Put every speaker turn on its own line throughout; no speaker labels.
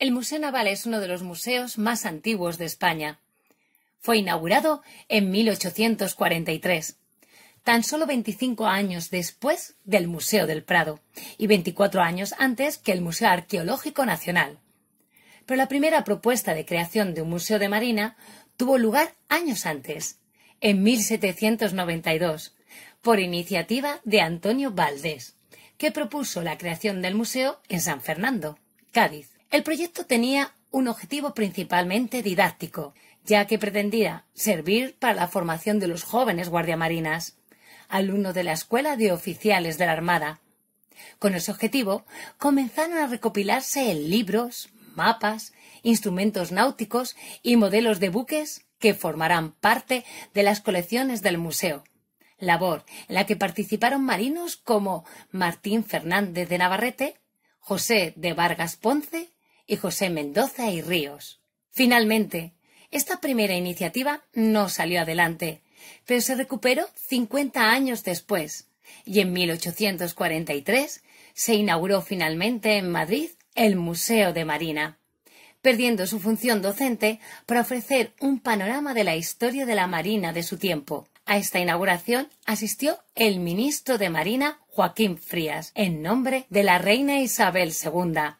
El Museo Naval es uno de los museos más antiguos de España. Fue inaugurado en 1843, tan solo 25 años después del Museo del Prado y 24 años antes que el Museo Arqueológico Nacional. Pero la primera propuesta de creación de un museo de marina tuvo lugar años antes, en 1792, por iniciativa de Antonio Valdés, que propuso la creación del museo en San Fernando, Cádiz. El proyecto tenía un objetivo principalmente didáctico, ya que pretendía servir para la formación de los jóvenes guardiamarinas, alumnos de la Escuela de Oficiales de la Armada. Con ese objetivo, comenzaron a recopilarse en libros, mapas, instrumentos náuticos y modelos de buques que formarán parte de las colecciones del museo, labor en la que participaron marinos como Martín Fernández de Navarrete, José de Vargas Ponce y José Mendoza y Ríos. Finalmente, esta primera iniciativa no salió adelante, pero se recuperó 50 años después y en 1843 se inauguró finalmente en Madrid el Museo de Marina, perdiendo su función docente para ofrecer un panorama de la historia de la Marina de su tiempo. A esta inauguración asistió el ministro de Marina Joaquín Frías, en nombre de la reina Isabel II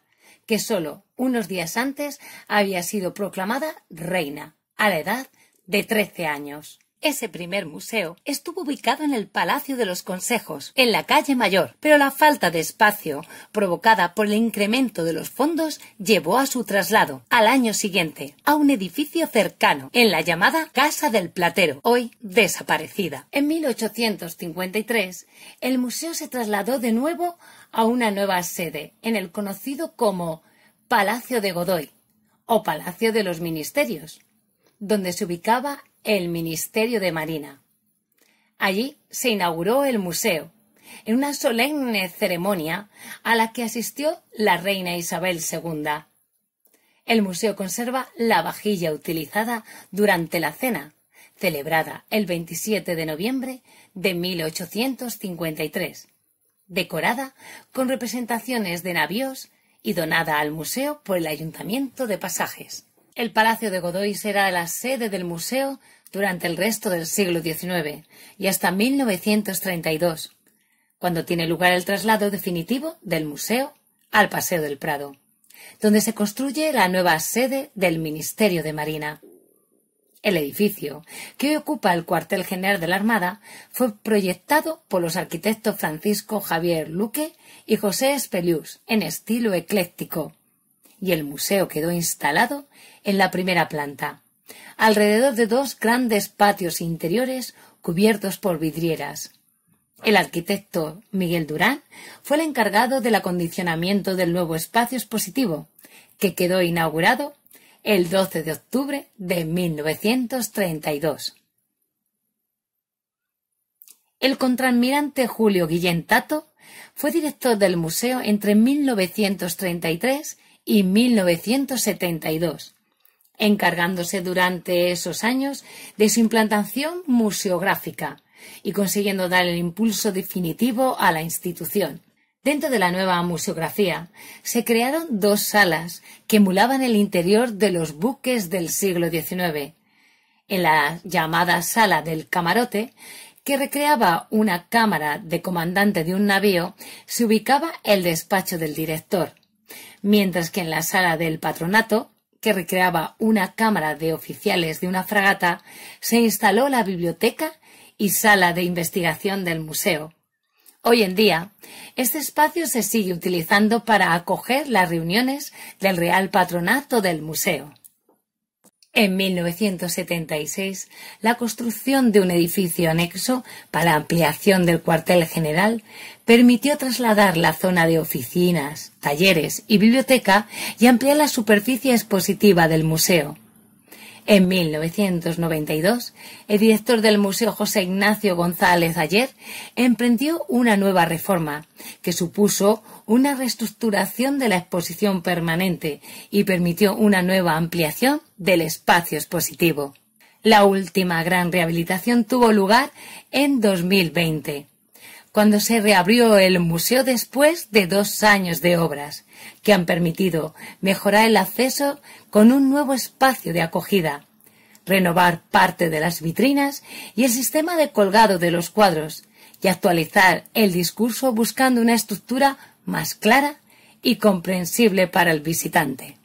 que solo unos días antes había sido proclamada reina, a la edad de trece años. Ese primer museo estuvo ubicado en el Palacio de los Consejos, en la calle Mayor, pero la falta de espacio provocada por el incremento de los fondos llevó a su traslado, al año siguiente, a un edificio cercano, en la llamada Casa del Platero, hoy desaparecida. En 1853, el museo se trasladó de nuevo a una nueva sede, en el conocido como Palacio de Godoy o Palacio de los Ministerios, donde se ubicaba el Ministerio de Marina. Allí se inauguró el museo, en una solemne ceremonia a la que asistió la reina Isabel II. El museo conserva la vajilla utilizada durante la cena, celebrada el 27 de noviembre de 1853, decorada con representaciones de navíos y donada al museo por el Ayuntamiento de Pasajes. El Palacio de Godoy será la sede del museo durante el resto del siglo XIX y hasta 1932, cuando tiene lugar el traslado definitivo del museo al Paseo del Prado, donde se construye la nueva sede del Ministerio de Marina. El edificio, que hoy ocupa el cuartel general de la Armada, fue proyectado por los arquitectos Francisco Javier Luque y José Espelius en estilo ecléctico, y el museo quedó instalado en la primera planta, alrededor de dos grandes patios interiores cubiertos por vidrieras. El arquitecto Miguel Durán fue el encargado del acondicionamiento del nuevo espacio expositivo, que quedó inaugurado el 12 de octubre de 1932. El contraalmirante Julio Guillén Tato fue director del museo entre 1933 y 1972, encargándose durante esos años de su implantación museográfica y consiguiendo dar el impulso definitivo a la institución. Dentro de la nueva museografía se crearon dos salas que emulaban el interior de los buques del siglo XIX. En la llamada sala del camarote, que recreaba una cámara de comandante de un navío, se ubicaba el despacho del director, mientras que en la sala del patronato, que recreaba una cámara de oficiales de una fragata, se instaló la biblioteca y sala de investigación del museo. Hoy en día, este espacio se sigue utilizando para acoger las reuniones del Real Patronato del Museo. En 1976, la construcción de un edificio anexo para ampliación del cuartel general permitió trasladar la zona de oficinas, talleres y biblioteca y ampliar la superficie expositiva del museo. En 1992, el director del museo José Ignacio González Ayer emprendió una nueva reforma que supuso una reestructuración de la exposición permanente y permitió una nueva ampliación del espacio expositivo. La última gran rehabilitación tuvo lugar en 2020 cuando se reabrió el museo después de dos años de obras, que han permitido mejorar el acceso con un nuevo espacio de acogida, renovar parte de las vitrinas y el sistema de colgado de los cuadros, y actualizar el discurso buscando una estructura más clara y comprensible para el visitante.